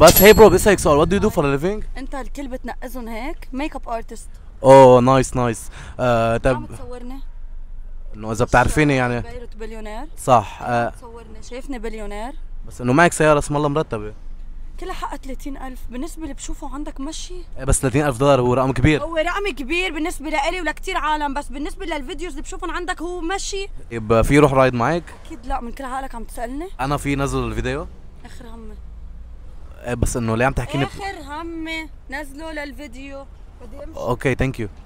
بس هي برو هيك سؤال وات دو يو دو فور ليفينج؟ انت الكل بتنقذهم هيك ميك اب ارتست اوه نايس نايس طيب عم تصورني؟ انه اذا بتعرفيني يعني بيروت بليونير صح آه تصورني شايفني بليونير بس انه معك سياره اسم الله مرتبه كلها حقها 30000 بالنسبة اللي بشوفه عندك مشي إيه، بس 30000 دولار هو رقم كبير هو رقم كبير بالنسبة لإلي ولكثير عالم بس بالنسبة للفيديوز اللي بشوفهم عندك هو مشي يبقى في روح رايد معك؟ أكيد لا من كل عقلك عم تسألني أنا في نزل الفيديو آخر همي بس انه ليه عم تحكيني اخر همي نزلوا للفيديو بدي امشي اوكي ثانك يو